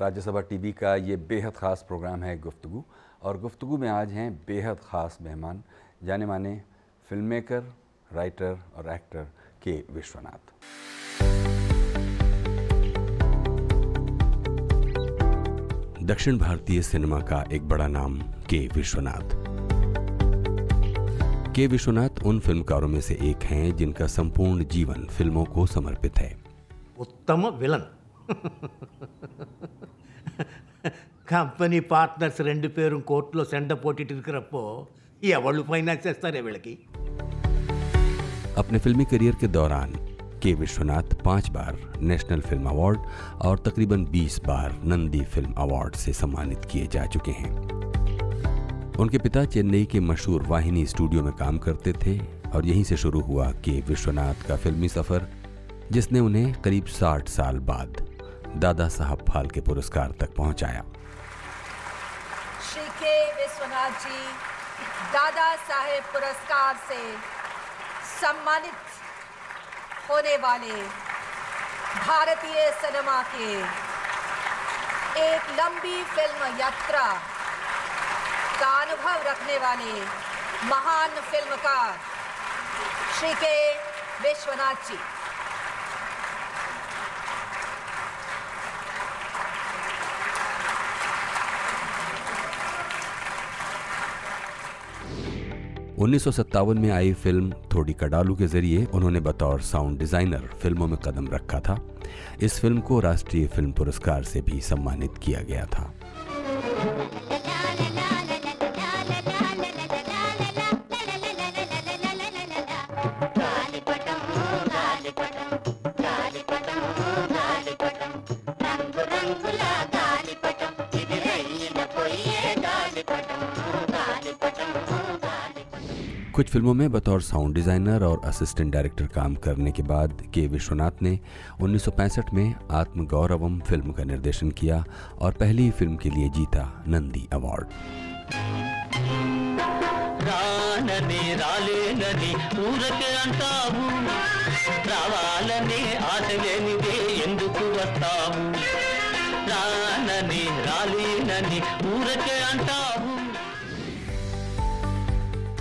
Rajya Sabha TV का ये बेहद ख़ास प्रोग्राम है गुफ्तगु और गुफ्तगु में आज हैं बेहद ख़ास मेहमान जाने माने फिल्म मेकर राइटर और एक्टर के विश्वनाथ दक्षिण भारतीय सिनेमा का एक बड़ा नाम के विश्वनाथ के विश्वनाथ उन फिल्मकारों में से एक हैं जिनका संपूर्ण जीवन फिल्मों को समर्पित है उत्तम विलन కంపెనీ పార్ట్నర్స్ రెండు పేరు కోర్టులో సెండ ఎవళ్ళు ఫైనాన్స్ చేస్తారే వీళ్ళకి अपने फिल्मी करियर के दौरान के विश्वनाथ पांच बार नेशनल फिल्म अवार्ड और तकरीबन 20 बार नंदी फिल्म अवार्ड से सम्मानित किए जा चुके हैं उनके पिता चेन्नई के मशहूर वाहिनी स्टूडियो में काम करते थे और यहीं से शुरू हुआ के विश्वनाथ का फिल्मी सफर जिसने उन्हें करीब 60 साल बाद दादा साहब फाल्के पुरस्कार तक पहुंचाया श्री के विश्वनाथ जी दादा साहेब पुरस्कार से सम्मानित होने वाले भारतीय सिनेमा के एक लंबी फिल्म यात्रा का अनुभव रखने वाले महान फिल्मकार श्री के विश्वनाथ जी उन्नीस में आई फिल्म थोड़ी कडालू के जरिए उन्होंने बतौर साउंड डिजाइनर फिल्मों में कदम रखा था इस फिल्म को राष्ट्रीय फिल्म पुरस्कार से भी सम्मानित किया गया था कुछ फिल्मों में बतौर साउंड डिज़ाइनर और असिस्टेंट डायरेक्टर काम करने के बाद के विश्वनाथ ने 1965 में आत्मगौरवम फिल्म का निर्देशन किया और पहली फिल्म के लिए जीता नंदी अवार्ड రాలేనని ఊరకే అంటావు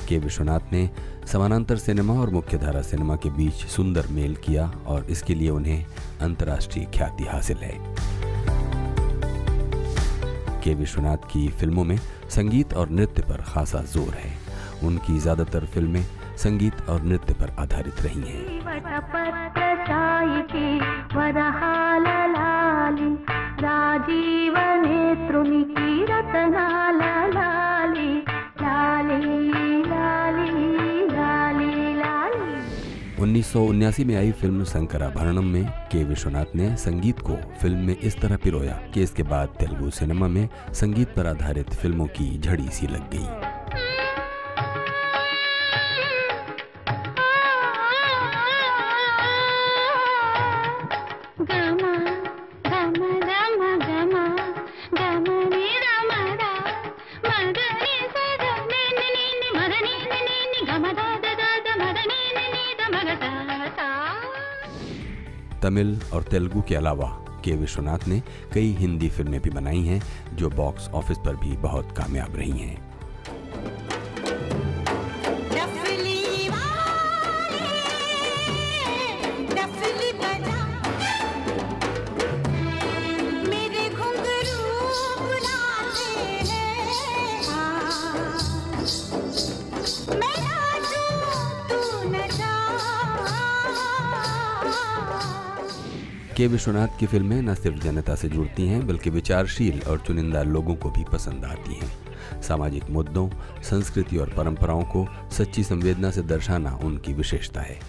के विश्वनाथ ने समानांतर सिनेमा और मुख्यधारा सिनेमा के बीच सुंदर मेल किया और इसके लिए उन्हें अंतर्राष्ट्रीय ख्याति हासिल है के विश्वनाथ की फिल्मों में संगीत और नृत्य पर खासा जोर है उनकी ज्यादातर फिल्में संगीत और नृत्य पर आधारित रही हैं राजीव उन्नीस में आई फिल्म शंकराभरणम में के विश्वनाथ ने संगीत को फिल्म में इस तरह पिरोया कि इसके बाद तेलुगु सिनेमा में संगीत पर आधारित फिल्मों की झड़ी सी लग गई तमिल और तेलुगु के अलावा के विश्वनाथ ने कई हिंदी फिल्में भी बनाई हैं जो बॉक्स ऑफिस पर भी बहुत कामयाब रही हैं के विश्वनाथ की फिल्में न सिर्फ जनता से जुड़ती हैं बल्कि विचारशील और चुनिंदा लोगों को भी पसंद आती हैं सामाजिक मुद्दों संस्कृति और परंपराओं को सच्ची संवेदना से दर्शाना उनकी विशेषता है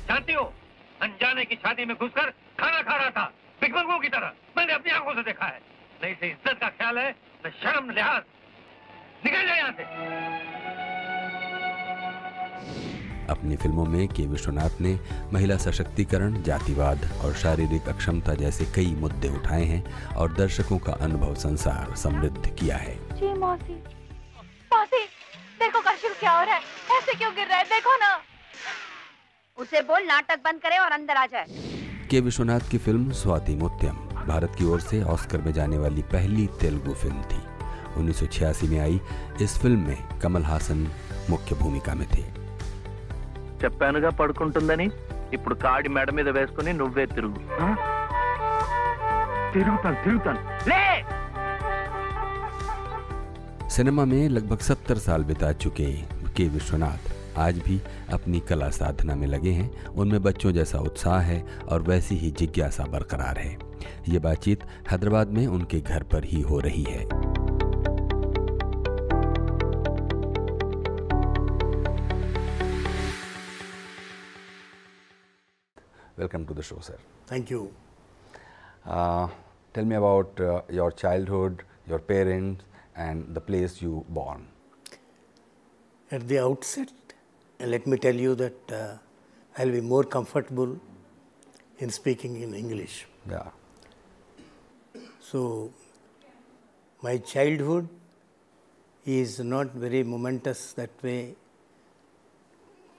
अनजाने की शादी में घुसकर खाना खा रहा था भिकमंगों की तरह मैंने अपनी आंखों से देखा है नहीं से इज्जत का ख्याल है न शर्म लिहाज निकल जाए यहाँ से अपनी फिल्मों में के विश्वनाथ ने महिला सशक्तिकरण जातिवाद और शारीरिक अक्षमता जैसे कई मुद्दे उठाए हैं और दर्शकों का अनुभव संसार समृद्ध किया है जी मौसी मौसी देखो क्या हो रहा है ऐसे क्यों गिर रहा है देखो ना उसे बोल नाटक बंद करे और अंदर आ जाए के विश्वनाथ की फिल्म स्वाति मोत्यम भारत की ओर से ऑस्कर में जाने वाली पहली तेलुगु फिल्म थी उन्नीस में आई इस फिल्म में कमल हासन मुख्य भूमिका में थे చెప్పానుగా పడుకుంటుందని ఇప్పుడు కాడి మెడ మీద వేసుకుని నువ్వే తిరుగు తిరుగుతాను తిరుగుతాను లే सिनेमा में लगभग सत्तर साल बिता चुके के विश्वनाथ आज भी अपनी कला साधना में लगे हैं उनमें बच्चों जैसा उत्साह है और वैसी ही जिज्ञासा बरकरार है ये बातचीत हैदराबाद में उनके घर पर ही हो रही है Welcome to the show, sir. Thank you. Uh, tell me about uh, your childhood, your parents, and the place you born. At the outset, let me tell you that uh, I'll be more comfortable in speaking in English. Yeah. So, my childhood is not very momentous that way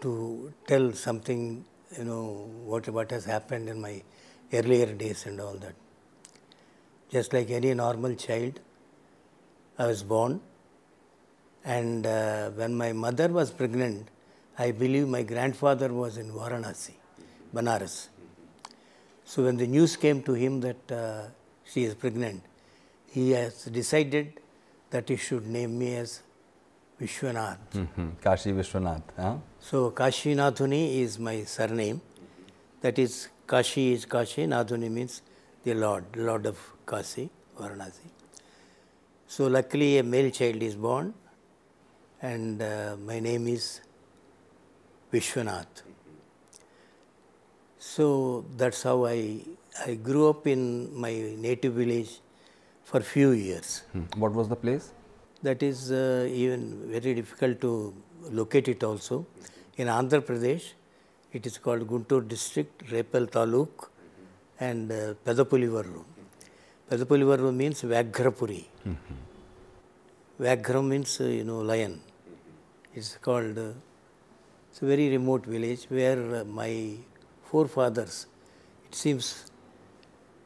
to tell something you know, what, what has happened in my earlier days and all that. Just like any normal child, I was born. And uh, when my mother was pregnant, I believe my grandfather was in Varanasi, Banaras. So when the news came to him that uh, she is pregnant, he has decided that he should name me as Vishwanath. Mm-hmm. Kashi Vishwanath. Huh? So Nathuni is my surname. That is Kashi is Kashi, Nathuni means the Lord, Lord of Kashi, Varanasi. So luckily a male child is born and uh, my name is Vishwanath. So that's how I, I grew up in my native village for few years. Hmm. What was the place? that is uh, even very difficult to locate it also. In Andhra Pradesh, it is called Guntur district, Repal Taluk and uh, Pedapulivaru. Pedapulivaru means Vaghrapuri. Mm-hmm. Vaghram means, uh, you know, lion. It's called, uh, it's a very remote village where uh, my forefathers, it seems,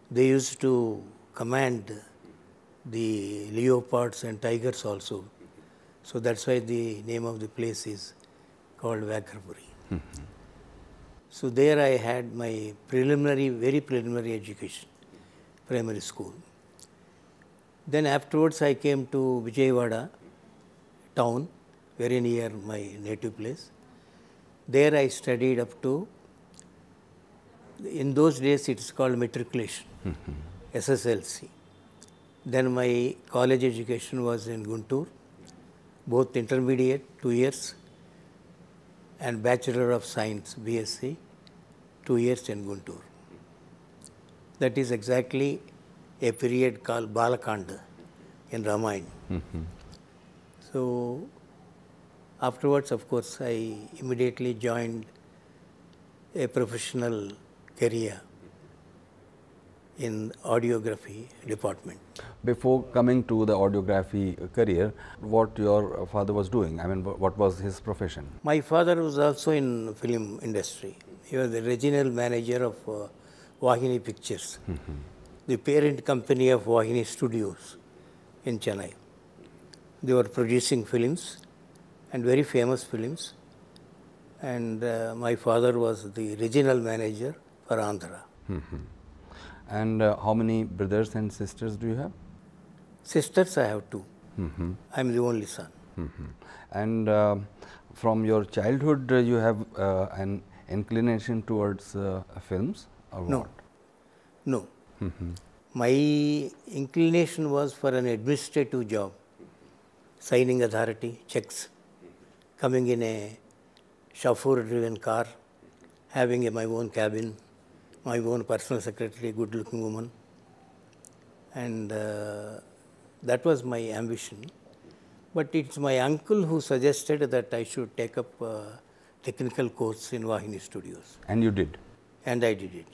they used to command the leopards and tigers also. So that's why the name of the place is called Vakrapuri. Mm -hmm. So there I had my preliminary, very preliminary education, primary school. Then afterwards I came to Vijayawada town, very near my native place. There I studied up to, in those days it's called matriculation, mm -hmm. SSLC. Then my college education was in Guntur, both intermediate, two years, and Bachelor of Science, BSc, two years in Guntur. That is exactly a period called Balakanda in Ramayana. Mm-hmm. So, afterwards, of course, I immediately joined a professional career in audiography department. Before coming to the audiography career, what your father was doing? I mean, what was his profession? My father was also in film industry. He was the regional manager of uh, Wahini Pictures, mm -hmm. the parent company of Wahini Studios in Chennai. They were producing films and very famous films. And uh, my father was the regional manager for Andhra. Mm -hmm. And uh, how many brothers and sisters do you have? Sisters, I have 2 I am mm-hmm. the only son. Mm-hmm. And uh, from your childhood, uh, you have uh, an inclination towards uh, films or no. what? No. Mm-hmm. My inclination was for an administrative job, signing authority, checks, coming in a chauffeur driven car, having a, my own cabin my own personal secretary, good looking woman. And uh, that was my ambition. But it's my uncle who suggested that I should take up a uh, technical course in Wahini Studios. And you did? And I did it.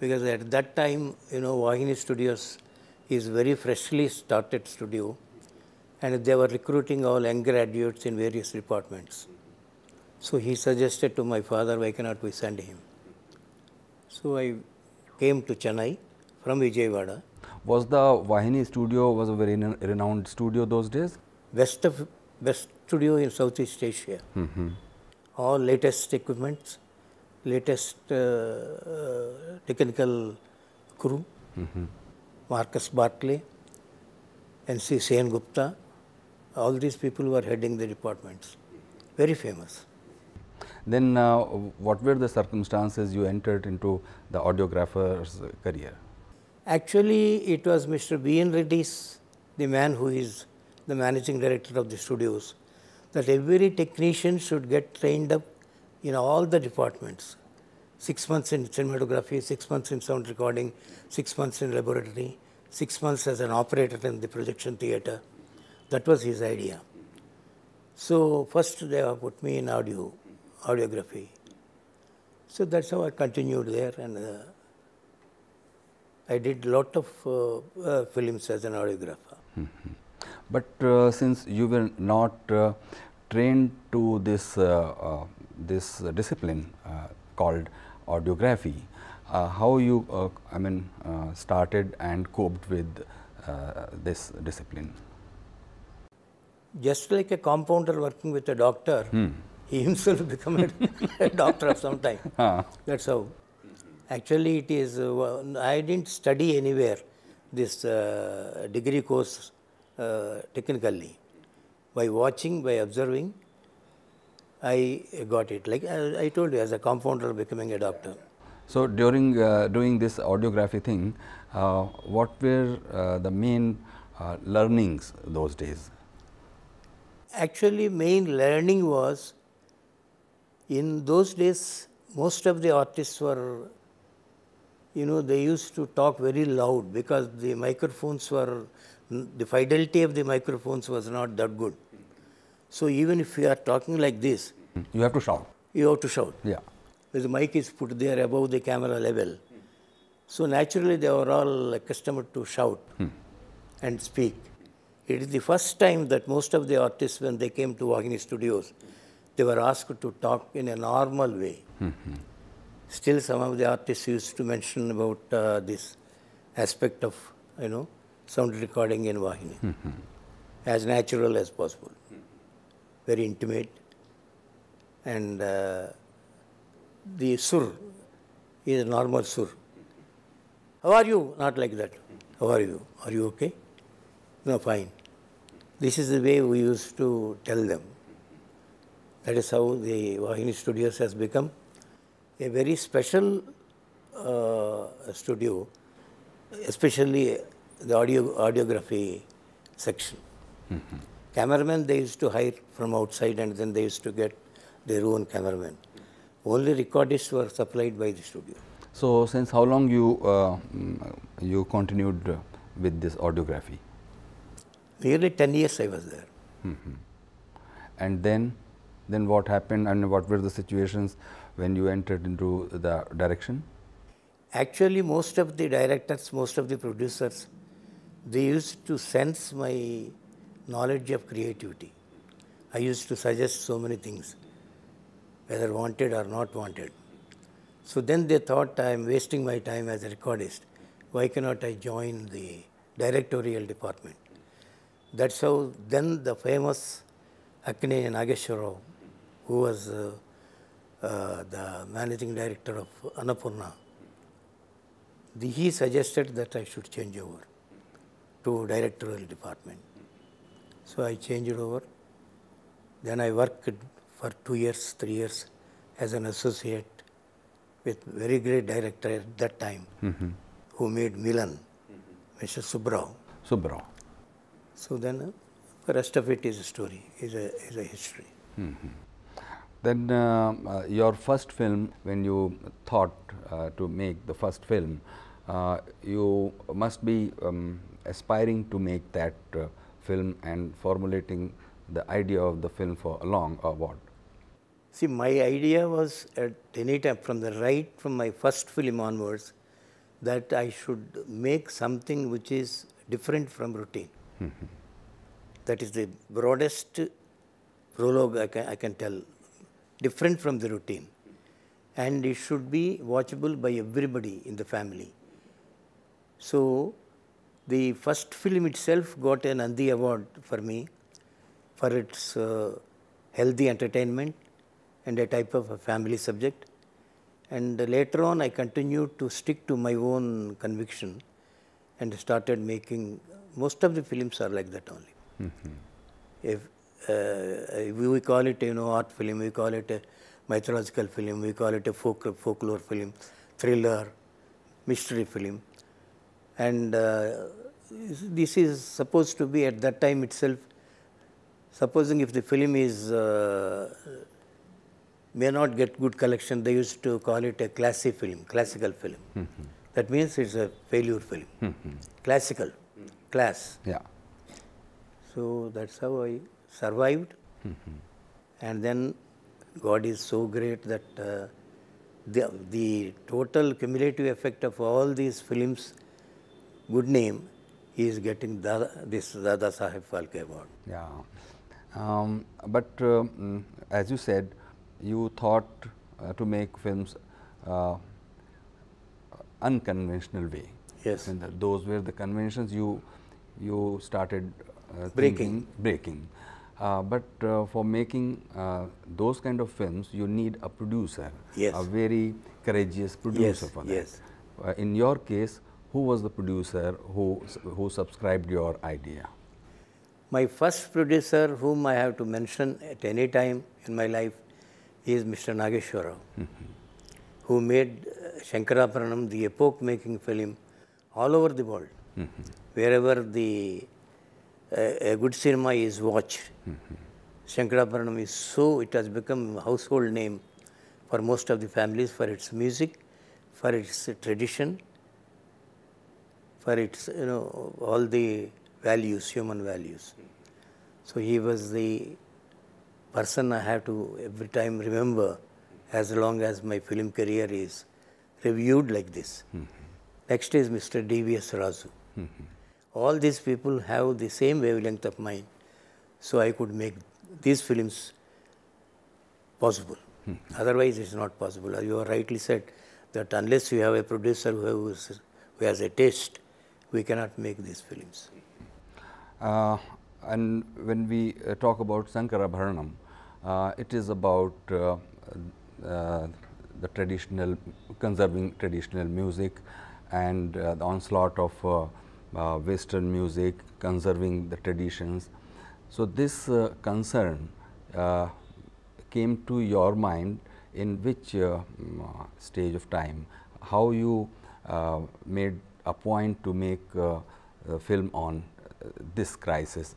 Because at that time, you know, Wahini Studios is very freshly started studio and they were recruiting all young graduates in various departments. So he suggested to my father, why cannot we send him? So I came to Chennai from Vijayawada. Was the Vahini studio was a very renowned studio those days? Best of best studio in Southeast Asia. Mm -hmm. All latest equipments, latest uh, uh, technical crew. Mm -hmm. Marcus Bartley, N.C. Sen Gupta, all these people were heading the departments. Very famous then uh, what were the circumstances you entered into the audiographer's career? Actually, it was Mr. B. N. Reddy's, the man who is the managing director of the studios, that every technician should get trained up in all the departments. Six months in cinematography, six months in sound recording, six months in laboratory, six months as an operator in the projection theater. That was his idea. So, first they put me in audio audiography. So that's how I continued there, and uh, I did lot of uh, uh films as an audiographer. Mm -hmm. But uh, since you were not uh, trained to this this discipline called audiography, how you I mean started and coped with this discipline? Just like a compounder working with a doctor. Hmm he himself became a doctor of some time. Huh. That's how. Actually, it is, uh, I didn't study anywhere this uh, degree course uh, technically. By watching, by observing, I got it. Like uh, I told you, as a compounder becoming a doctor. So, during uh, doing this audiography thing, uh, what were the main learnings those days? Actually, main learning was in those days, most of the artists were, you know, they used to talk very loud because the microphones were, the fidelity of the microphones was not that good. So even if you are talking like this, you have to shout. You have to shout. Yeah. The mic is put there above the camera level. So naturally they were all accustomed to shout hmm. and speak. It is the first time that most of the artists, when they came to Wagner Studios, they were asked to talk in a normal way. Mm-hmm. Still, some of the artists used to mention about uh, this aspect of, you know, sound recording in Vahini, mm-hmm. as natural as possible, very intimate. And uh, the sur is a normal sur. How are you? Not like that. How are you? Are you okay? No, fine. This is the way we used to tell them. That is how the Wahini Studios has become a very special uh, studio, especially the audio audiography section. Mm -hmm. Cameramen they used to hire from outside and then they used to get their own cameramen. Only recordists were supplied by the studio. So, since how long you uh, mm, you continued uh, with this audiography? Nearly 10 years I was there. Mm -hmm. And then then what happened and what were the situations when you entered into the direction? Actually, most of the directors, most of the producers, they used to sense my knowledge of creativity. I used to suggest so many things, whether wanted or not wanted. So then they thought I am wasting my time as a recordist. Why cannot I join the directorial department? That's how then the famous Akne Rao who was uh, uh, the managing director of Annapurna, the, he suggested that I should change over to directorial department. So I changed over. Then I worked for two years, three years as an associate with very great director at that time mm -hmm. who made Milan, mm -hmm. Mr. Subrao. Subrao. So then uh, the rest of it is a story, is a, is a history. Mm -hmm. Then um, uh, your first film, when you thought uh, to make the first film, uh, you must be um, aspiring to make that uh, film and formulating the idea of the film for a long what? See, my idea was at any time from the right from my first film onwards that I should make something which is different from routine. Mm-hmm. that is the broadest prologue I can, I can tell different from the routine. And it should be watchable by everybody in the family. So, the first film itself got an Andi Award for me for its uh, healthy entertainment and a type of a family subject. And later on, I continued to stick to my own conviction and started making most of the films are like that only. Mm -hmm. If uh, uh, we, we call it, you know, art film, we call it a mythological film, we call it a folk, folklore film, thriller, mystery film. And uh, this is supposed to be at that time itself, supposing if the film is may not get good collection, they used to call it a classic film, classical film. Mm -hmm. That means it's a failure film, mm -hmm. classical, class. Yeah. So that's how I survived. Mm-hmm. And then God is so great that uh, the, the total cumulative effect of all these films, good name, he is getting this Dada Sahib Phalke Award. Yeah. Um, but uh, mm, as you said, you thought uh, to make films uh, unconventional way. Yes. And those were the conventions you you started uh, breaking. Thinking, breaking. Uh, but uh, for making uh, those kind of films, you need a producer, yes. a very courageous producer yes, for that. Yes. Uh, in your case, who was the producer who, who subscribed your idea? My first producer, whom I have to mention at any time in my life, is Mr. Nageshwar mm -hmm. who made uh, Shankaraparanam, the epoch-making film, all over the world. Mm -hmm. Wherever the a, good cinema is watched. Mm-hmm. Shankaraparanam is so, it has become a household name for most of the families for its music, for its tradition, for its, you know, all the values, human values. So he was the person I have to every time remember as long as my film career is reviewed like this. Mm-hmm. Next is Mr. D.V.S. Razu. Mm-hmm all these people have the same wavelength of mind. So I could make these films possible. Hmm. Otherwise, it is not possible. As you have rightly said, that unless you have a producer who has a taste, we cannot make these films. Uh, and when we uh, talk about Sankara Bharanam, uh, it is about uh, uh, the traditional, conserving traditional music and uh, the onslaught of uh, Western music, conserving the traditions. So, this uh, concern uh, came to your mind in which uh, uh, stage of time? How you uh, made a point to make a film on this crisis?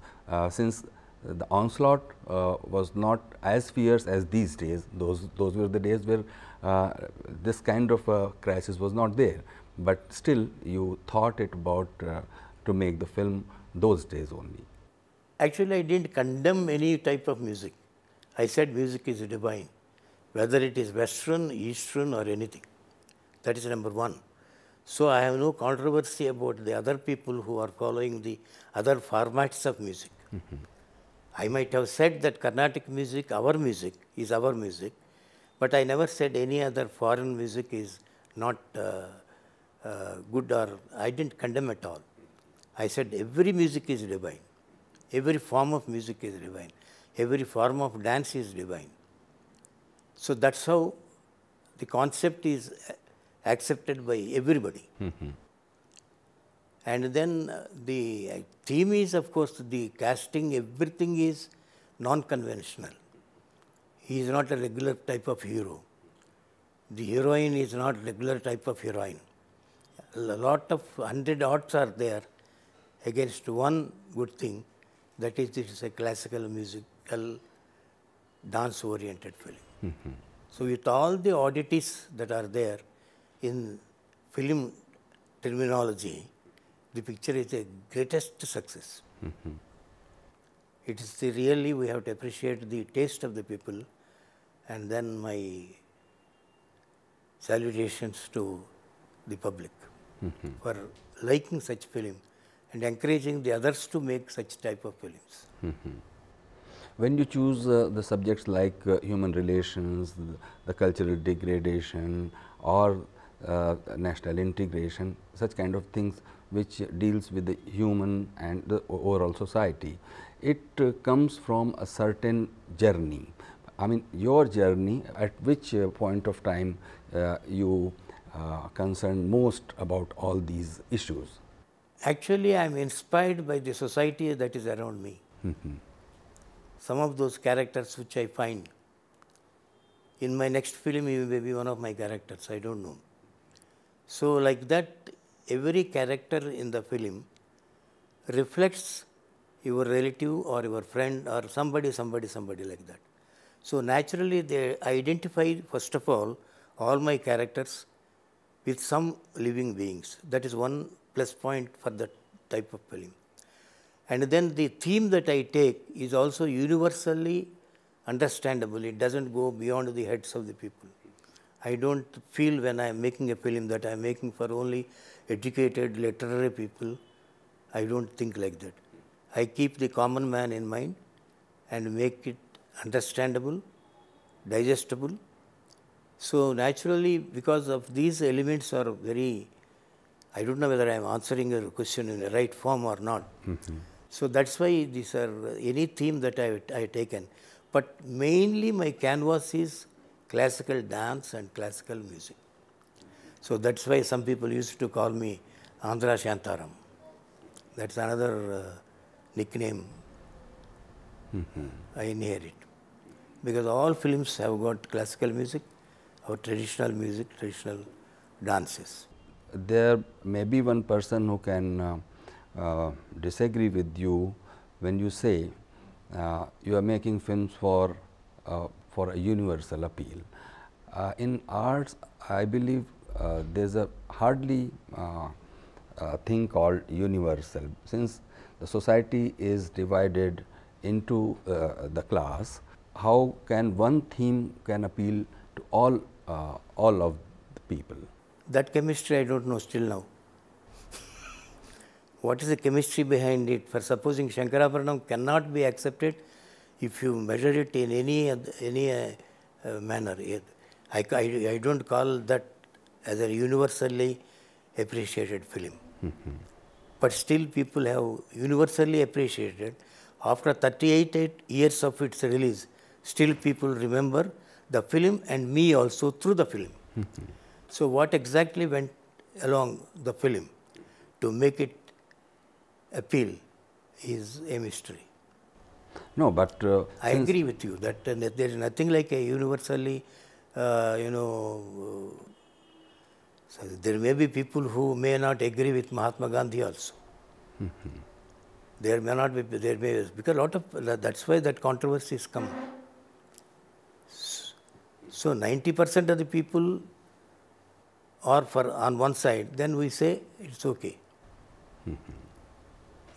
since the onslaught was not as fierce as these days, those, those were the days where this kind of crisis was not there but still you thought it about uh, to make the film those days only. Actually, I didn't condemn any type of music. I said music is divine, whether it is Western, Eastern or anything. That is number one. So I have no controversy about the other people who are following the other formats of music. Mm -hmm. I might have said that Carnatic music, our music, is our music, but I never said any other foreign music is not uh, uh, good or I didn't condemn at all. I said every music is divine. Every form of music is divine. Every form of dance is divine. So that's how the concept is accepted by everybody. Mm-hmm. And then uh, the uh, theme is, of course, the casting, everything is non conventional. He is not a regular type of hero. The heroine is not regular type of heroine a lot of hundred odds are there against one good thing, that is, it is a classical musical dance oriented film. Mm -hmm. So, with all the oddities that are there in film terminology, the picture is a greatest success. Mm -hmm. It is really we have to appreciate the taste of the people, and then my salutations to the public mm -hmm. for liking such film and encouraging the others to make such type of films. Mm -hmm. When you choose uh, the subjects like uh, human relations, the, cultural degradation or uh, national integration, such kind of things which deals with the human and the overall society, it uh, comes from a certain journey. I mean, your journey at which uh, point of time uh, you uh, concerned most about all these issues? Actually, I am inspired by the society that is around me. Mm-hmm. Some of those characters which I find. In my next film, you may be one of my characters, I don't know. So, like that, every character in the film reflects your relative or your friend or somebody, somebody, somebody like that. So naturally, they identify, first of all, all my characters with some living beings. That is one plus point for that type of film. And then the theme that I take is also universally understandable. It doesn't go beyond the heads of the people. I don't feel when I am making a film that I am making for only educated literary people. I don't think like that. I keep the common man in mind and make it understandable, digestible, so, naturally because of these elements are very, I do not know whether I am answering your question in the right form or not. Mm -hmm. So, that is why these are any theme that I have taken. But mainly my canvas is classical dance and classical music. So, that is why some people used to call me Andhra Shantaram. That is another uh, nickname mm -hmm. I inherit. Because all films have got classical music or traditional music, traditional dances. There may be one person who can uh, uh, disagree with you when you say uh, you are making films for uh, for a universal appeal. Uh, in arts, I believe uh, there is a hardly a thing called universal, since the society is divided into the class. How can one theme can appeal to all uh, all of the people. That chemistry I don't know still now. what is the chemistry behind it? For supposing Shankaraparanam cannot be accepted if you measure it in any any uh, uh manner. I, I, I don't call that as a universally appreciated film. Mm-hmm. But still people have universally appreciated. After 38 years of its release, still people remember the film and me also through the film. so what exactly went along the film to make it appeal is a mystery. No, but uh, I agree with you that uh, there is nothing like a universally, uh, you know. Uh, so there may be people who may not agree with Mahatma Gandhi also. Mm-hmm. there may not be there may because a lot of that's why that has come. So, 90 percent of the people are for on one side, then we say it's okay. Mm -hmm.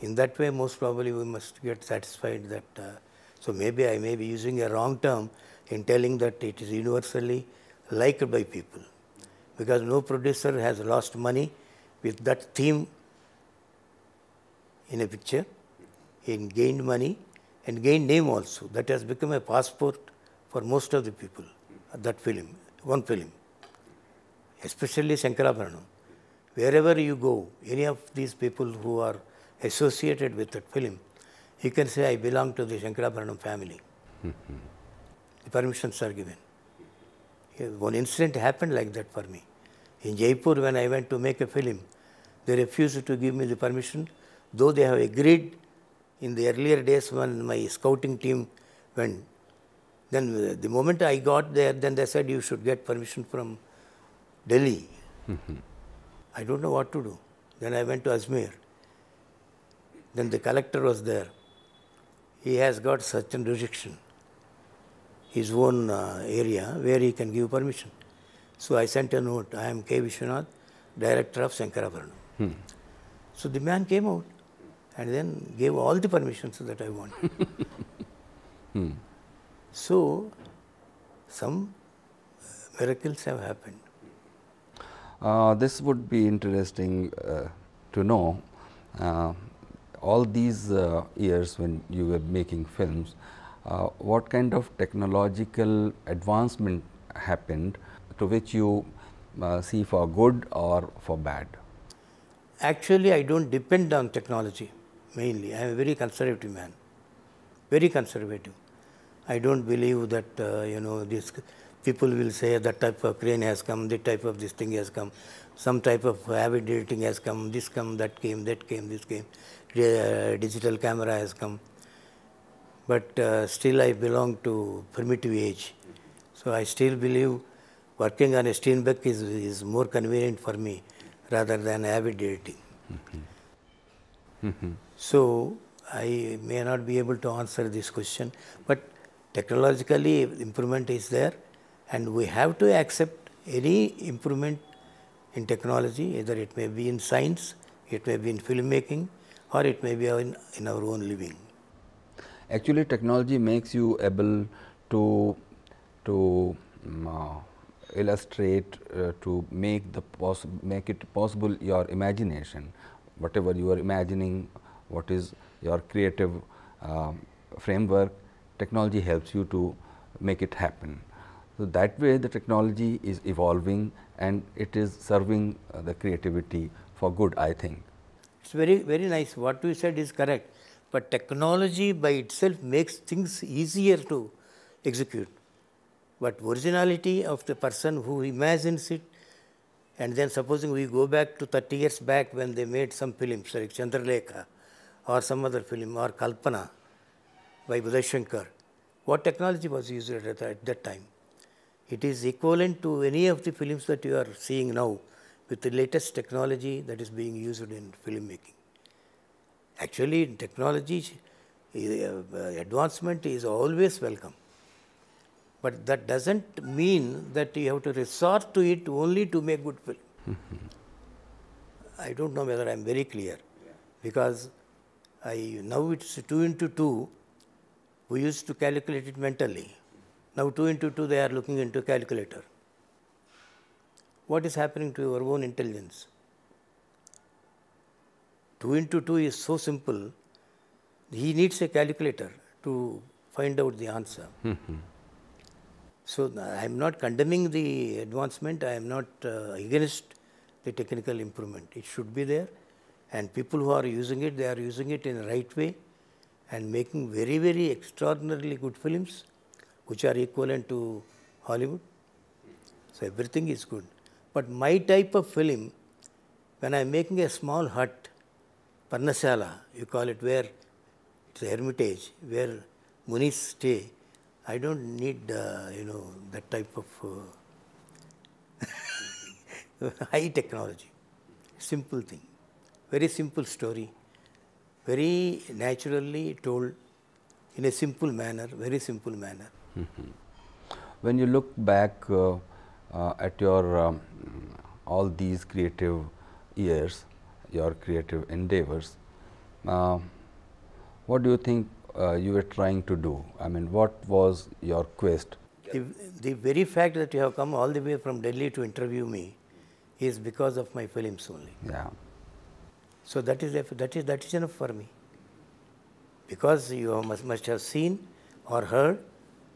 In that way, most probably we must get satisfied that. Uh, so, maybe I may be using a wrong term in telling that it is universally liked by people because no producer has lost money with that theme in a picture, in gained money and gained name also. That has become a passport for most of the people that film, one film, especially Shankarabaranam. Wherever you go, any of these people who are associated with that film, you can say, I belong to the Shankarabaranam family. the permissions are given. One incident happened like that for me. In Jaipur, when I went to make a film, they refused to give me the permission, though they have agreed in the earlier days when my scouting team went, then the moment I got there, then they said you should get permission from Delhi. Mm-hmm. I don't know what to do. Then I went to Ajmer. Then the collector was there. He has got such a restriction, his own uh, area where he can give permission. So I sent a note. I am K. Vishwanath, director of Shankaraparanam. Hmm. So the man came out and then gave all the permissions that I wanted. hmm. So, some miracles have happened. Uh, this would be interesting uh, to know. Uh, all these uh, years when you were making films, uh, what kind of technological advancement happened to which you uh, see for good or for bad? Actually, I don't depend on technology mainly. I am a very conservative man, very conservative. I don't believe that, uh, you know, this people will say that type of crane has come, the type of this thing has come, some type of avid dating has come, this come, that came, that came, this came, uh, digital camera has come. But uh, still I belong to primitive age. So I still believe working on a Steinbeck is, is more convenient for me rather than avid dating. Mm -hmm. Mm -hmm. So I may not be able to answer this question, but technologically improvement is there and we have to accept any improvement in technology, either it may be in science, it may be in filmmaking or it may be in, in our own living. Actually, technology makes you able to, to um, uh, illustrate, uh, to make, the poss make it possible your imagination, whatever you are imagining, what is your creative uh, framework technology helps you to make it happen. So, that way the technology is evolving and it is serving uh, the creativity for good I think. It is very, very nice what you said is correct, but technology by itself makes things easier to execute. But originality of the person who imagines it and then supposing we go back to 30 years back when they made some films like Chandralekha or some other film or Kalpana, by Budai Shankar. What technology was used at that, at that time? It is equivalent to any of the films that you are seeing now with the latest technology that is being used in filmmaking. Actually, technology eh, eh, advancement is always welcome. But that doesn't mean that you have to resort to it only to make good film. I don't know whether I'm very clear because I now it's two into two we used to calculate it mentally. Now 2 into 2, they are looking into a calculator. What is happening to your own intelligence? 2 into 2 is so simple, he needs a calculator to find out the answer. Mm-hmm. so I am not condemning the advancement, I am not uh, against the technical improvement. It should be there and people who are using it, they are using it in the right way and making very, very extraordinarily good films, which are equivalent to Hollywood. So everything is good. But my type of film, when I'm making a small hut, Parnasala, you call it where it's a hermitage, where Munis stay, I don't need, uh, you know, that type of uh, high technology. Simple thing. Very simple story very naturally told in a simple manner, very simple manner. Mm -hmm. When you look back uh, uh, at your um, all these creative years, your creative endeavors, uh, what do you think uh, you were trying to do? I mean, what was your quest? The, the very fact that you have come all the way from Delhi to interview me is because of my films only. Yeah. So that is, that is, that is enough for me. Because you must, must have seen or heard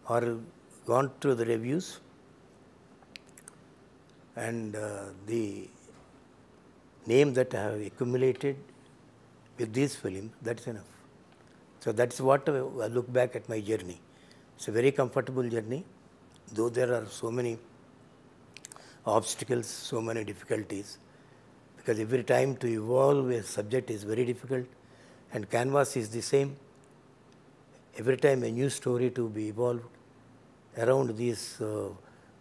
or gone through the reviews and uh, the name that I have accumulated with these films, that is enough. So that is what I look back at my journey. It's a very comfortable journey, though there are so many obstacles, so many difficulties because every time to evolve a subject is very difficult and canvas is the same. Every time a new story to be evolved around these uh,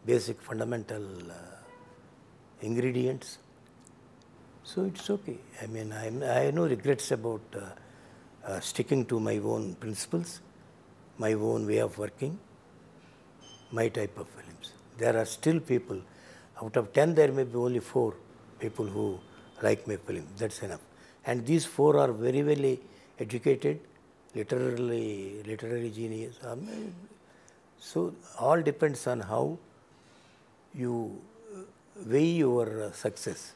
basic fundamental uh, ingredients. So it's okay. I mean, I'm, I have no regrets about uh, uh, sticking to my own principles, my own way of working, my type of films. There are still people, out of 10 there may be only 4 people who like my film, that's enough. And these four are very well educated, literally, literary genius. I mean, so all depends on how you uh, weigh your uh, success.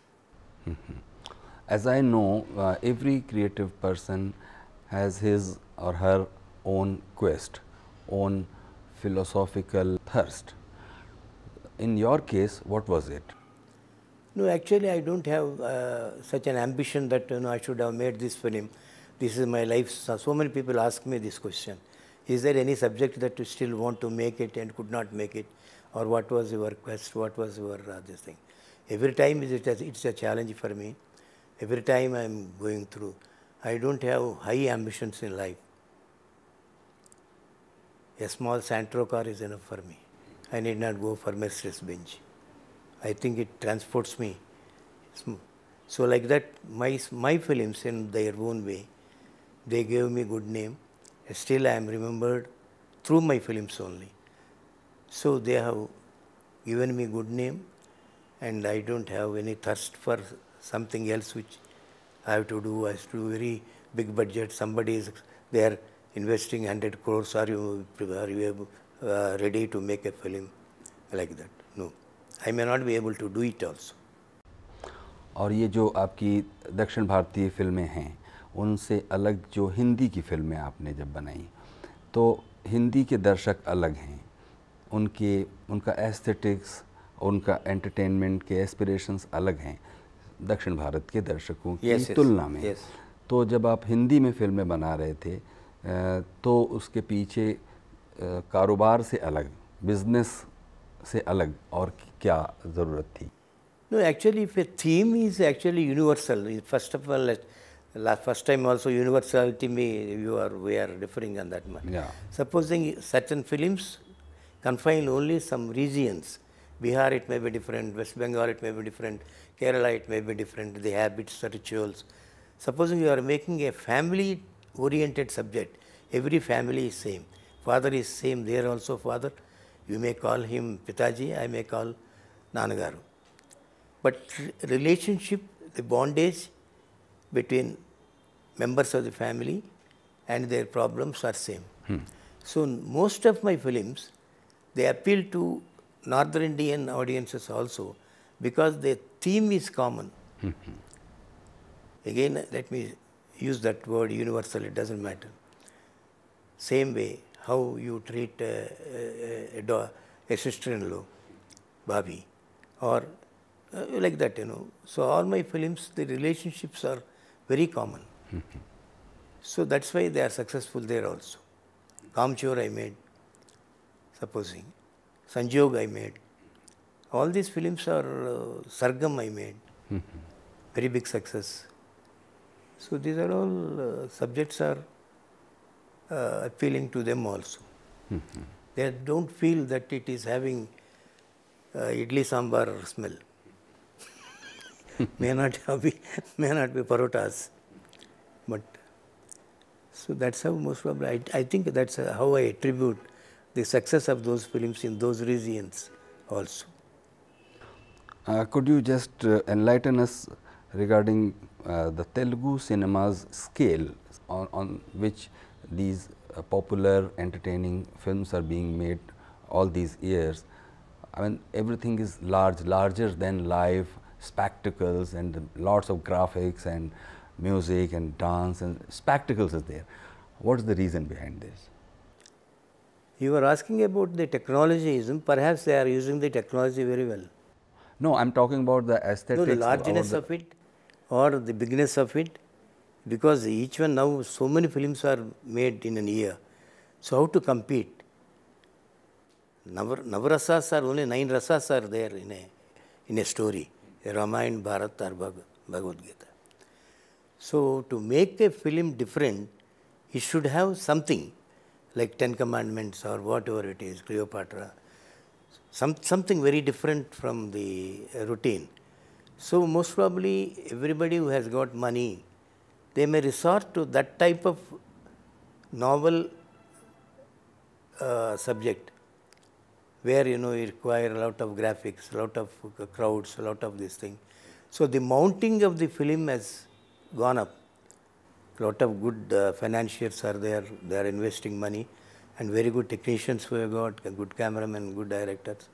As I know, uh, every creative person has his or her own quest, own philosophical thirst. In your case, what was it? No, actually, I don't have uh, such an ambition that you know I should have made this film. This is my life. So, so many people ask me this question: Is there any subject that you still want to make it and could not make it, or what was your quest? What was your uh, this thing? Every time it is it's a challenge for me. Every time I am going through. I don't have high ambitions in life. A small Santro car is enough for me. I need not go for Mercedes Benz. I think it transports me. So like that, my, my films in their own way, they gave me good name. Still I am remembered through my films only. So they have given me good name and I don't have any thirst for something else which I have to do. I have to do very big budget. Somebody is there investing 100 crores. Are you, are you uh, ready to make a film like that? I may not be able to do it also और ये जो आपकी दक्षिण भारतीय फिल्में हैं उनसे अलग जो हिंदी की फिल्में आपने जब बनाई तो हिंदी के दर्शक अलग हैं उनके उनका एस्थेटिक्स उनका एंटरटेनमेंट के एस्पिरेशंस अलग हैं दक्षिण भारत के दर्शकों की yes, तुलना में yes. तो जब आप हिंदी में फिल्में बना रहे थे तो उसके पीछे कारोबार से अलग business No, actually, if a theme is actually universal, first of all, last first time also universality may you are we are differing on that much. Yeah. Supposing certain films confine only some regions. Bihar it may be different, West Bengal it may be different, Kerala it may be different, They have its rituals. Supposing you are making a family oriented subject, every family is same. Father is same there also father, you may call him Pitaji, I may call Nanagaru. But relationship, the bondage between members of the family and their problems are same. Hmm. So most of my films, they appeal to northern Indian audiences also because the theme is common. Hmm, hmm. Again, let me use that word universal, it doesn't matter. Same way, how you treat a, a, a sister-in-law, Bhabi, or uh, like that, you know. So all my films, the relationships are very common. so that's why they are successful there also. Kamchor I made, supposing. Sanjog I made. All these films are uh, Sargam I made. very big success. So these are all uh, subjects are uh, appealing to them also. Mm -hmm. They don't feel that it is having uh, idli sambar smell. may not be may not be parotas, but so that's how most probably I, I think that's how I attribute the success of those films in those regions also. Uh, could you just uh, enlighten us regarding uh, the Telugu cinema's scale on, on which these uh, popular entertaining films are being made all these years. I mean everything is large, larger than life, spectacles and lots of graphics and music and dance and spectacles is there. What is the reason behind this? You were asking about the technologyism, perhaps they are using the technology very well. No, I am talking about the aesthetics. No, the largeness the of it or the bigness of it because each one now so many films are made in an year. So how to compete? Nav Navrasas are only nine rasas are there in a, in a story, Ramayana, Bharat or Bhagavad Gita. So to make a film different, it should have something like Ten Commandments or whatever it is, Cleopatra, some, something very different from the routine. So most probably everybody who has got money they may resort to that type of novel uh, subject where you know you require a lot of graphics, a lot of crowds, a lot of this thing. So the mounting of the film has gone up. A lot of good uh, financiers are there, they are investing money and very good technicians we have got, good cameramen, good directors.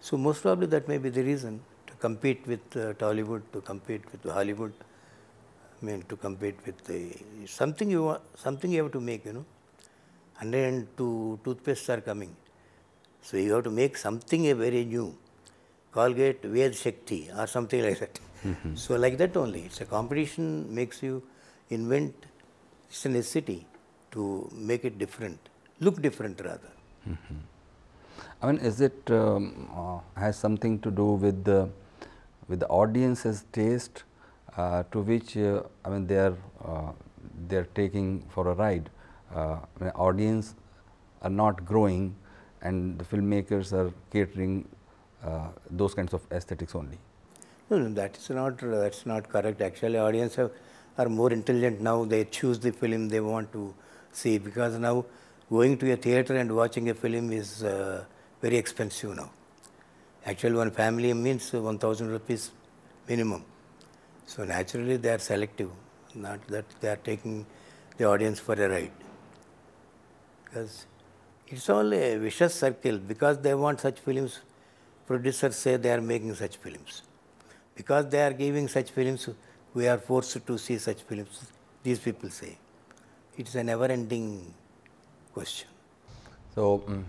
So most probably that may be the reason to compete with uh, Tollywood, to compete with Hollywood. I mean, to compete with the something you want, something you have to make, you know. 102 toothpastes are coming. So you have to make something very new. Colgate Ved Shakti or something like that. Mm-hmm. So like that only. It's a competition makes you invent. It's a necessity to make it different, look different rather. Mm-hmm. I mean, is it um, uh, has something to do with the with the audience's taste uh, to which uh, I mean they are uh, they are taking for a ride. I mean, audience are not growing and the filmmakers are catering those kinds of aesthetics only. No, no, that's not that's not correct. Actually, audience have, are more intelligent now. They choose the film they want to see because now going to a theater and watching a film is uh, very expensive now. Actually, one family means 1,000 rupees minimum. So naturally they are selective, not that they are taking the audience for a ride. Because it's all a vicious circle because they want such films, producers say they are making such films. Because they are giving such films, we are forced to see such films, these people say. It's a never ending question. So, mm,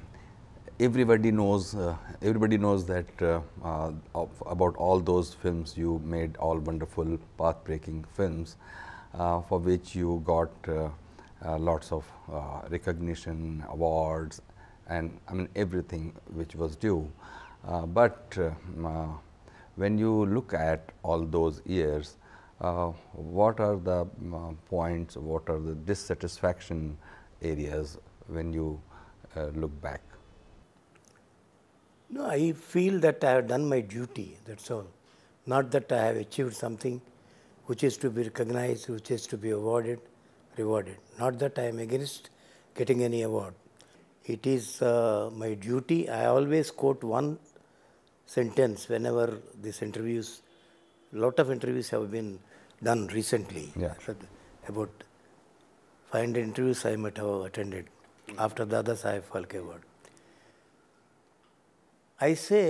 everybody knows uh, everybody knows that uh, uh about all those films you made all wonderful path breaking films uh, for which you got uh, lots of recognition awards and I mean everything which was due but when you look at all those years what are the points what are the dissatisfaction areas when you look back no, I feel that I have done my duty, that's all. Not that I have achieved something which is to be recognized, which is to be awarded, rewarded. Not that I am against getting any award. It is uh, my duty. I always quote one sentence whenever these interviews, lot of interviews have been done recently. Yeah. About 500 interviews I might have attended. After the others, I have Falke Award. I say,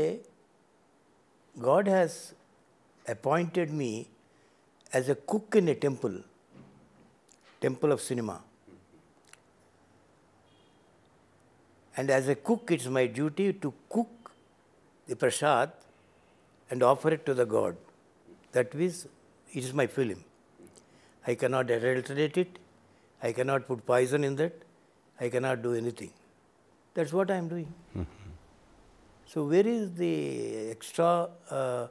God has appointed me as a cook in a temple, temple of cinema. And as a cook, it's my duty to cook the prasad and offer it to the God. That means it is my film. I cannot adulterate it. I cannot put poison in that. I cannot do anything. That's what I am doing. Mm-hmm. So where is the extra uh,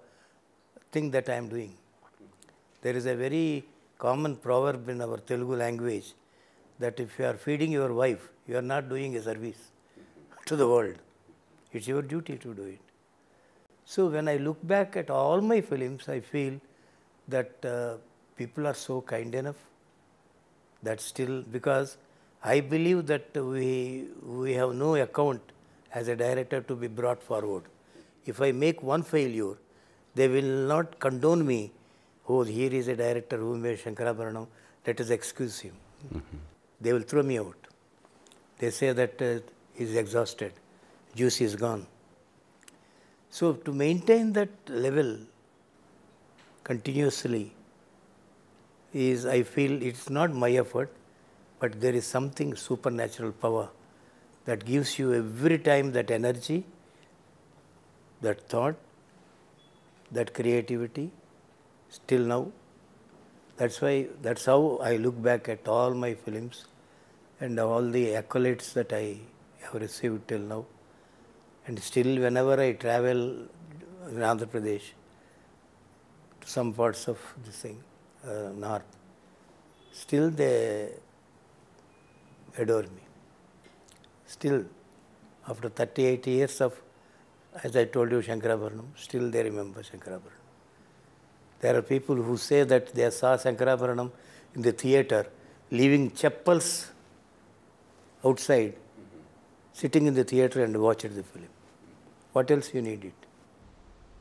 thing that I am doing? There is a very common proverb in our Telugu language that if you are feeding your wife, you are not doing a service to the world. It's your duty to do it. So when I look back at all my films, I feel that uh, people are so kind enough that still because I believe that we we have no account as a director to be brought forward. If I make one failure, they will not condone me. Oh, here is a director who made Shankarabaranam, let us excuse him. Mm -hmm. They will throw me out. They say that uh, he is exhausted, juice is gone. So, to maintain that level continuously is, I feel, it's not my effort, but there is something supernatural power that gives you every time that energy, that thought, that creativity, still now. That's why, that's how I look back at all my films and all the accolades that I have received till now. And still, whenever I travel in Andhra Pradesh, to some parts of this thing, uh, north, still they adore me still after 38 years of, as I told you, Shankaravarnam, still they remember Shankaravarnam. There are people who say that they saw Shankaravarnam in the theater, leaving chapels outside, sitting in the theater and watched the film. What else you need it?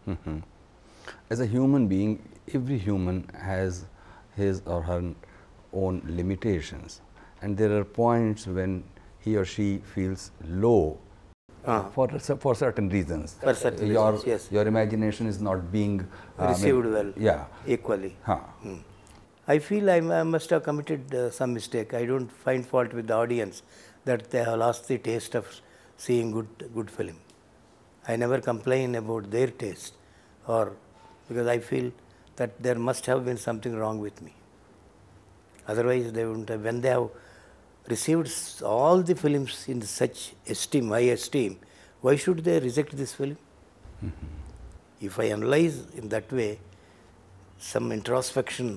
Mm -hmm. As a human being, every human has his or her own limitations. And there are points when he or she feels low uh, for for certain reasons. For certain your, reasons, yes. Your imagination is not being uh, received well. Yeah. Equally. Huh. Hmm. I feel I, I must have committed uh, some mistake. I don't find fault with the audience that they have lost the taste of seeing good good film. I never complain about their taste, or because I feel that there must have been something wrong with me. Otherwise, they wouldn't have. When they have received all the films in such esteem, high esteem, why should they reject this film? Mm -hmm. If I analyze in that way, some introspection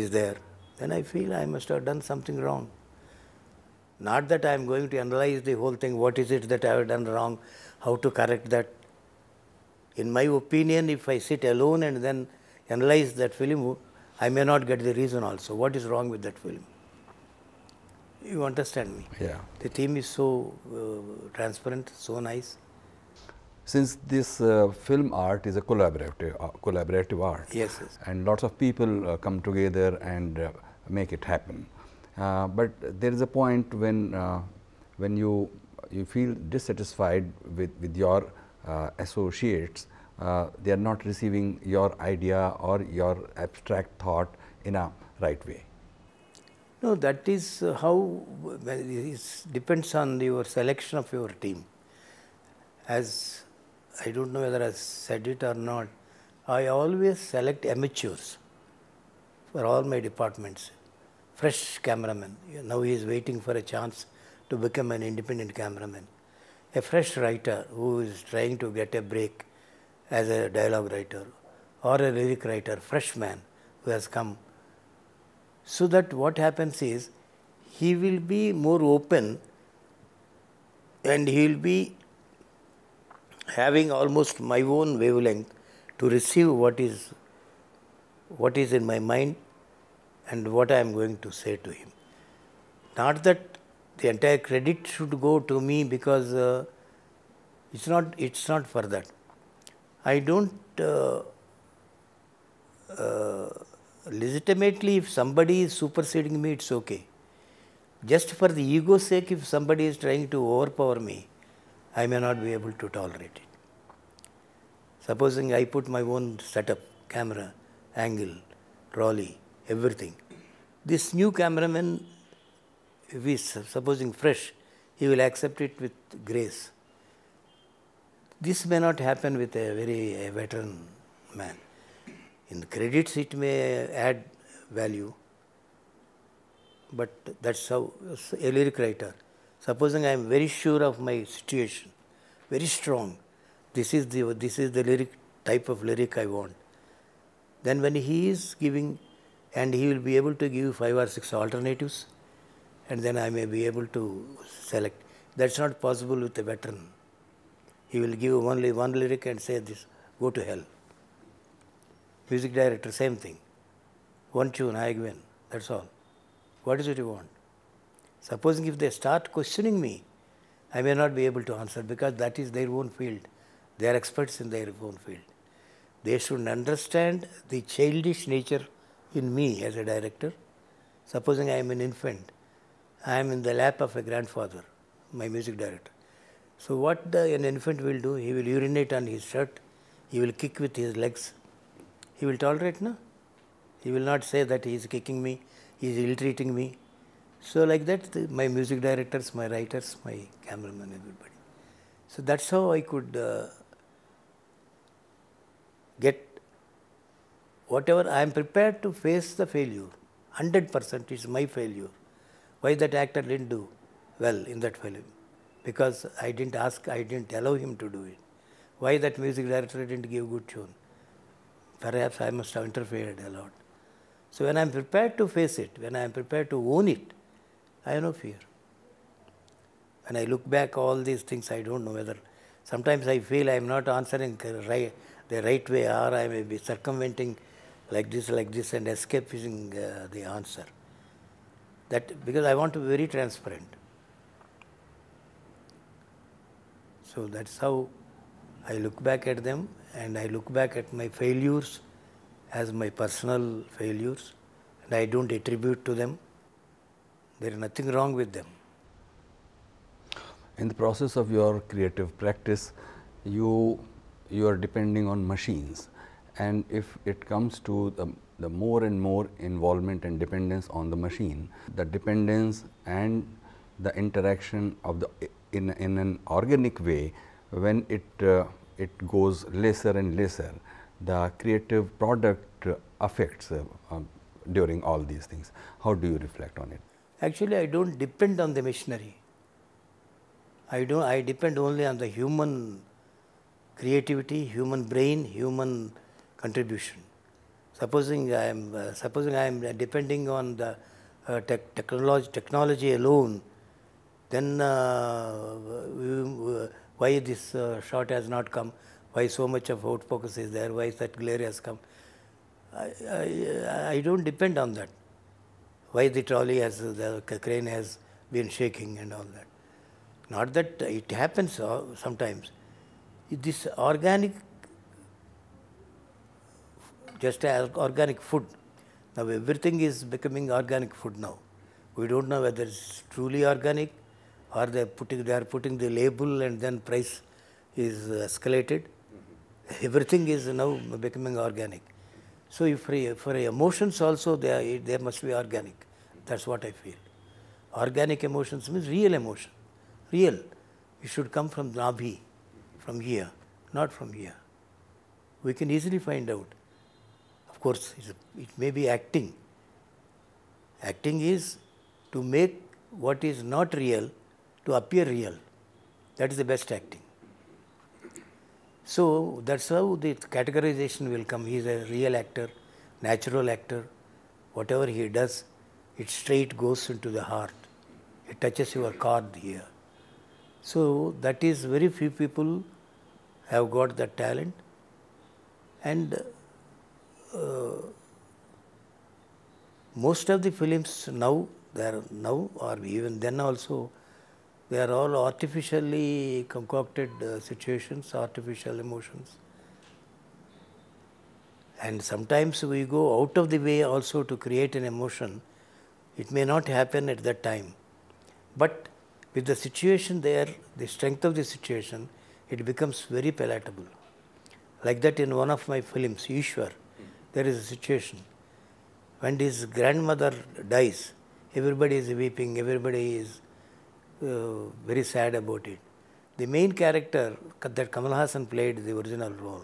is there, then I feel I must have done something wrong. Not that I am going to analyze the whole thing, what is it that I have done wrong, how to correct that. In my opinion, if I sit alone and then analyze that film, I may not get the reason also. What is wrong with that film? You understand me? Yeah. The team is so uh, transparent, so nice. Since this uh, film art is a collaborative, uh, collaborative art. Yes, yes. And lots of people uh, come together and uh, make it happen. Uh, but there is a point when, when you, you feel dissatisfied with, with your associates, they are not receiving your idea or your abstract thought in a right way. No, that is uh, how it depends on your selection of your team. As I don't know whether I said it or not, I always select amateurs for all my departments. Fresh cameraman. Now he is waiting for a chance to become an independent cameraman. A fresh writer who is trying to get a break as a dialogue writer or a lyric writer, man who has come so that what happens is he will be more open and he will be having almost my own wavelength to receive what is what is in my mind and what I am going to say to him. Not that the entire credit should go to me because uh, it's not it's not for that. I don't uh, uh, legitimately if somebody is superseding me, it's okay. Just for the ego's sake, if somebody is trying to overpower me, I may not be able to tolerate it. Supposing I put my own setup, camera, angle, trolley, everything. This new cameraman, if he's is supposing fresh, he will accept it with grace. This may not happen with a very a veteran man. In credits, it may add value, but that's how a lyric writer. Supposing I am very sure of my situation, very strong, this is the, this is the lyric type of lyric I want. Then when he is giving, and he will be able to give five or six alternatives, and then I may be able to select. That's not possible with a veteran. He will give only one lyric and say this, go to hell. Music director, same thing. One tune, I win. That's all. What is it you want? Supposing if they start questioning me, I may not be able to answer because that is their own field. They are experts in their own field. They should understand the childish nature in me as a director. Supposing I am an infant, I am in the lap of a grandfather, my music director. So what the, an infant will do, he will urinate on his shirt, he will kick with his legs, he will tolerate no he will not say that he is kicking me he is ill treating me so like that the, my music directors my writers my cameraman everybody so that's how i could uh, get whatever i am prepared to face the failure 100% is my failure why that actor didn't do well in that film because i didn't ask i didn't allow him to do it why that music director didn't give good tune Perhaps I must have interfered a lot. So when I am prepared to face it, when I am prepared to own it, I have no fear. When I look back all these things, I don't know whether sometimes I feel I am not answering the right way or I may be circumventing like this, like this and escaping uh, the answer. That because I want to be very transparent. So that's how I look back at them and I look back at my failures as my personal failures and I don't attribute to them. There is nothing wrong with them. In the process of your creative practice, you, you are depending on machines and if it comes to the, the more and more involvement and dependence on the machine, the dependence and the interaction of the in, in an organic way when it uh, it goes lesser and lesser. The creative product affects uh, um, during all these things. How do you reflect on it? Actually, I don't depend on the machinery. I don't. I depend only on the human creativity, human brain, human contribution. Supposing I am uh, supposing I am depending on the uh, te technology technology alone, then uh, uh why this uh, shot has not come, why so much of focus is there, why such glare has come. I, I, I don't depend on that. Why the trolley has, the crane has been shaking and all that. Not that it happens uh, sometimes. This organic, just as organic food. Now everything is becoming organic food now. We don't know whether it's truly organic or they putting they are putting the label and then price is escalated. Mm-hmm. Everything is now becoming organic. So if for emotions also they are, they must be organic. That's what I feel. Organic emotions means real emotion, real. It should come from nabhi, from here, not from here. We can easily find out. Of course, it may be acting. Acting is to make what is not real to appear real. That is the best acting. So that's how the categorization will come. He is a real actor, natural actor. Whatever he does, it straight goes into the heart. It touches your card here. So that is very few people have got that talent. And uh, most of the films now, there now or even then also, they are all artificially concocted uh, situations, artificial emotions. And sometimes we go out of the way also to create an emotion. It may not happen at that time. But with the situation there, the strength of the situation, it becomes very palatable. Like that in one of my films, Ishwar, there is a situation. When his grandmother dies, everybody is weeping, everybody is uh, very sad about it. The main character that Kamal Hassan played the original role,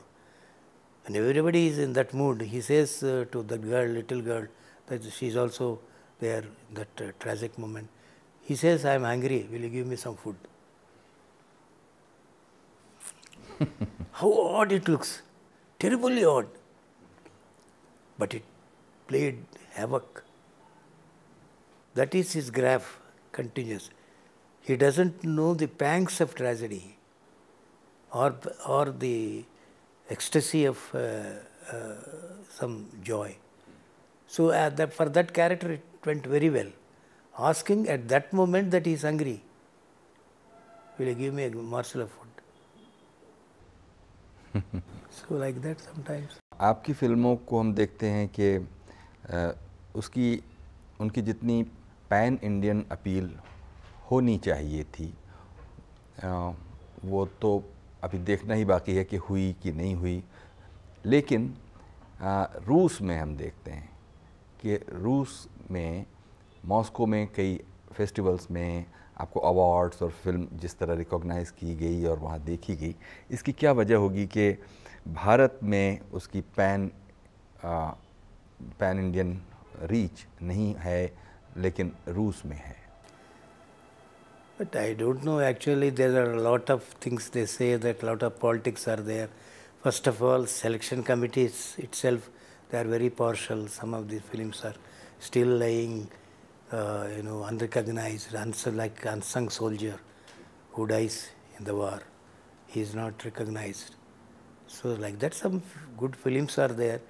and everybody is in that mood. He says uh, to the girl, little girl, that she is also there in that uh, tragic moment. He says, I am hungry, will you give me some food? How odd it looks, terribly odd. But it played havoc. That is his graph, continuous. He doesn't know the pangs of tragedy or, or the ecstasy of uh, uh, some joy. So at uh, that for that character it went very well. Asking at that moment that he is hungry, will you give me a morsel of food? so like that sometimes. आपकी फिल्मों को हम देखते हैं कि uski unki jitni pan indian appeal होनी चाहिए थी वो तो अभी देखना ही बाकी है कि हुई कि नहीं हुई लेकिन रूस में हम देखते हैं कि रूस में मॉस्को में कई फेस्टिवल्स में आपको अवार्ड्स और फिल्म जिस तरह रिकॉग्नाइज की गई और वहाँ देखी गई इसकी क्या वजह होगी कि भारत में उसकी pan uh, pan Indian reach नहीं है लेकिन रूस में है But I don't know. Actually, there are a lot of things they say that a lot of politics are there. First of all, selection committees itself, they are very partial. Some of these films are still lying, uh, you know, unrecognized, uns like unsung soldier who dies in the war. He is not recognized. So like that, some good films are there.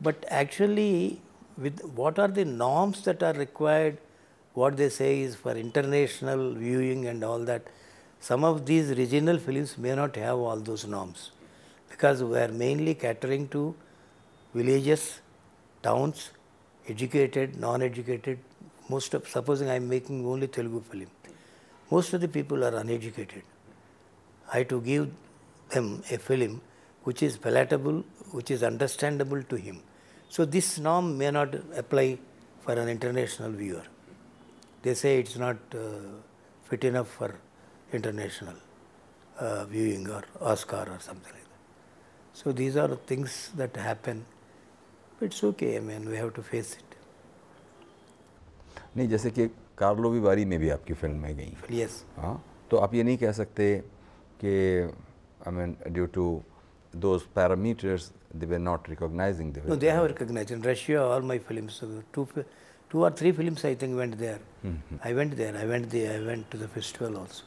But actually, with what are the norms that are required what they say is for international viewing and all that, some of these regional films may not have all those norms because we are mainly catering to villages, towns, educated, non-educated. Most of, supposing I am making only Telugu film, most of the people are uneducated. I to give them a film which is palatable, which is understandable to him. So this norm may not apply for an international viewer they say it's not uh, fit enough for international uh, viewing or Oscar or something like that. So these are things that happen. It's okay. I mean, we have to face it. नहीं जैसे कि Carlo विवारी में भी आपकी film में गई Yes. हाँ तो आप ये नहीं कह सकते कि I mean due to those parameters they were not recognizing. They were no, they have recognized. In Russia, all my films, uh, two two or three films I think went there. Mm -hmm. I went there. I went there. I went to the festival also.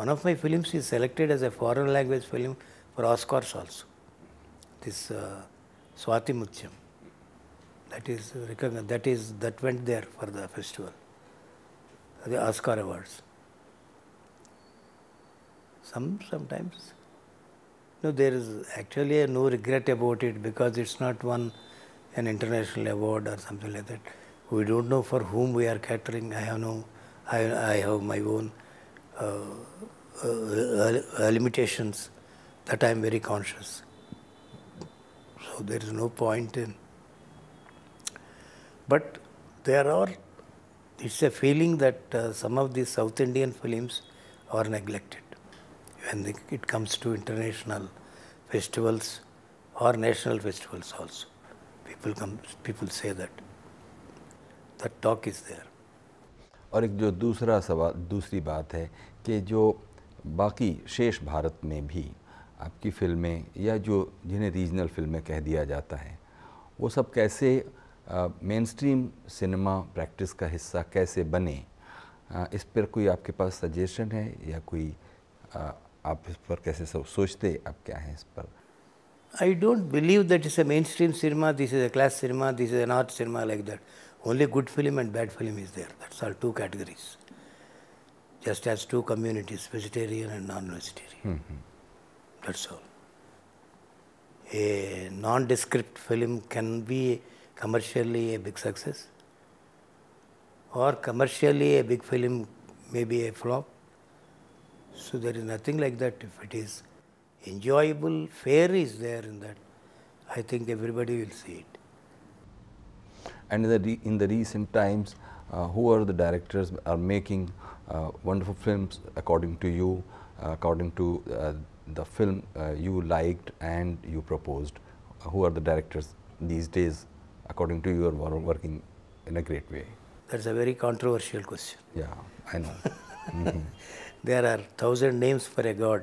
One of my films is selected as a foreign language film for Oscars also. This uh, Swati Mutyam. That is that is that went there for the festival. The Oscar awards. Some sometimes. No, there is actually no regret about it because it's not one an international award or something like that. We don't know for whom we are catering. I have no, I, I have my own uh, uh, uh, limitations that I am very conscious. So there is no point in. But there are, it's a feeling that uh, some of these South Indian films are neglected when it comes to international festivals or national festivals also. People come, people say that. That talk is there और एक जो दूसरा सवाल दूसरी बात है कि जो बाकी शेष भारत में भी आपकी फ़िल्में या जो जिन्हें रीजनल फ़िल्में कह दिया जाता है वो सब कैसे मेन स्ट्रीम सिनेमा प्रैक्टिस का हिस्सा कैसे बने आ, इस पर कोई आपके पास सजेशन है या कोई आ, आप इस पर कैसे सब सोचते आप क्या हैं इस पर I don't believe that is a mainstream cinema this is a class cinema this is an art cinema like that Only good film and bad film is there. That's all two categories. Just as two communities, vegetarian and non-vegetarian. Mm -hmm. That's all. A non-descript film can be commercially a big success, or commercially a big film may be a flop. So there is nothing like that. If it is enjoyable, fair is there in that, I think everybody will see it and the in the recent times uh, who are the directors are making uh, wonderful films according to you, uh, according to uh, the film uh, you liked and you proposed. Uh, who are the directors these days according to you are working in a great way? That's a very controversial question. Yeah, I know. mm -hmm. there are thousand names for a god.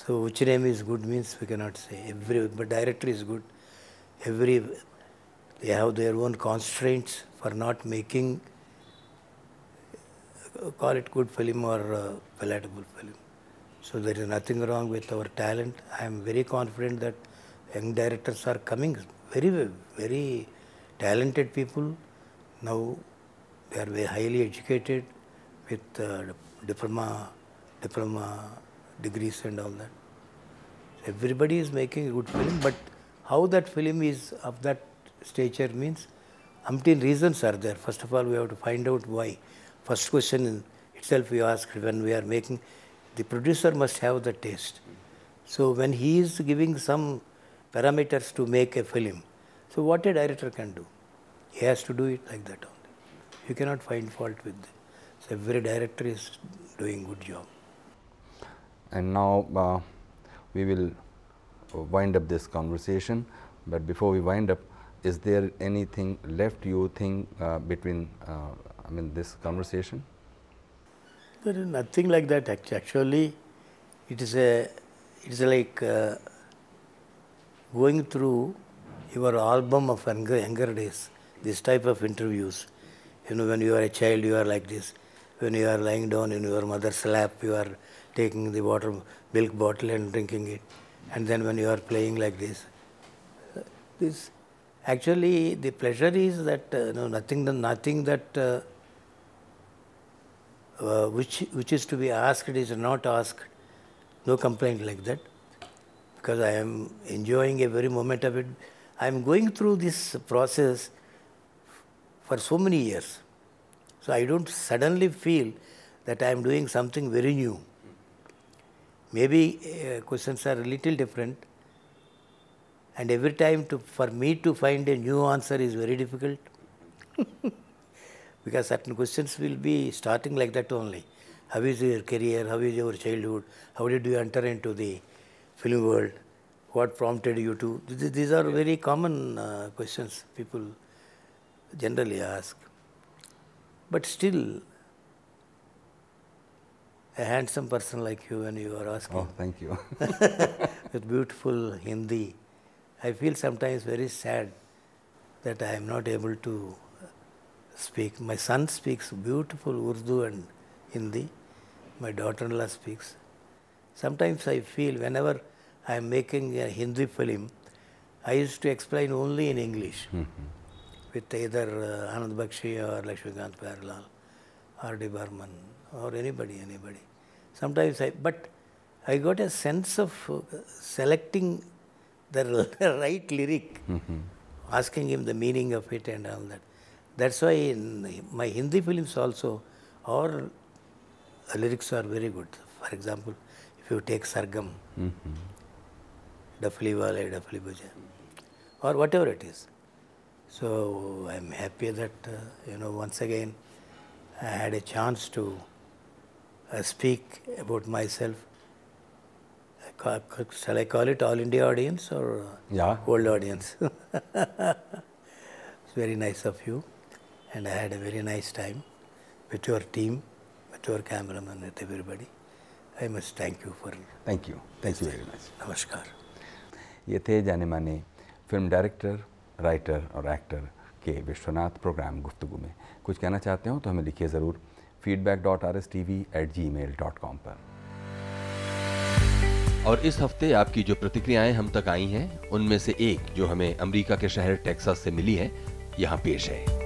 So which name is good means we cannot say. Every director is good. Every they have their own constraints for not making, call it good film or uh, palatable film. So there is nothing wrong with our talent. I am very confident that young directors are coming, very, very talented people. Now they are very highly educated with uh, diploma, diploma degrees and all that. Everybody is making a good film, but how that film is of that stature means umpteen reasons are there. First of all, we have to find out why. First question in itself we ask when we are making, the producer must have the taste. So when he is giving some parameters to make a film, so what a director can do? He has to do it like that only. You cannot find fault with it. So every director is doing good job. And now uh, we will wind up this conversation. But before we wind up, is there anything left you think uh, between uh, I mean this conversation? There is nothing like that actually. It is a it is like uh, going through your album of younger, younger days. This type of interviews, you know, when you are a child, you are like this. When you are lying down in your mother's lap, you are taking the water milk bottle and drinking it, and then when you are playing like this, this Actually, the pleasure is that uh, no, nothing, nothing that uh, uh, which, which is to be asked is not asked, no complaint like that, because I am enjoying every moment of it. I am going through this process for so many years. So I don't suddenly feel that I am doing something very new. Maybe uh, questions are a little different, and every time to, for me to find a new answer is very difficult. because certain questions will be starting like that only. How is your career? How is your childhood? How did you enter into the film world? What prompted you to? These are very common uh, questions people generally ask. But still, a handsome person like you and you are asking. Oh, thank you. with beautiful Hindi I feel sometimes very sad that I am not able to speak. My son speaks beautiful Urdu and Hindi. My daughter-in-law speaks. Sometimes I feel whenever I am making a Hindi film, I used to explain only in English mm -hmm. with either uh, Anand Bakshi or Lakshmikant Parlal or D. Barman or anybody, anybody. Sometimes I, but I got a sense of uh, selecting the right lyric, mm-hmm. asking him the meaning of it and all that. That's why in my Hindi films also, our lyrics are very good. For example, if you take Sargam, mm Dafli Wale, Buja, or whatever it is. So I'm happy that, uh, you know, once again, I had a chance to uh, speak about myself shall I call it all India audience or yeah. world audience? it's very nice of you. And I had a very nice time with your team, with your cameraman, with everybody. I must thank you for Thank you. Thank you very much. Namaskar. ये थे जाने माने film director writer और actor K Viswanath programme गुफ्तु में कुछ कहना चाहते हो तो हमें लिखिए ज़रूर feedback dot R S T V at Gmail dot com पर और इस हफ्ते आपकी जो प्रतिक्रियाएं हम तक आई हैं उनमें से एक जो हमें अमेरिका के शहर टेक्सास से मिली है यहाँ पेश है